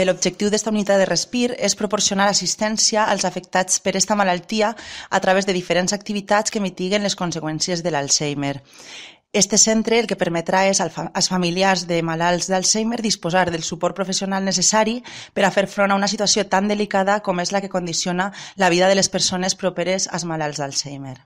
Bé, l'objectiu d'esta unitat de respir és proporcionar assistència als afectats per esta malaltia a través de diferents activitats que mitiguen les conseqüències de l'Alzheimer. Este centre el que permetrà és als familiars de malalts d'Alzheimer disposar del suport professional necessari per a fer front a una situació tan delicada com és la que condiciona la vida de les persones properes als malalts d'Alzheimer.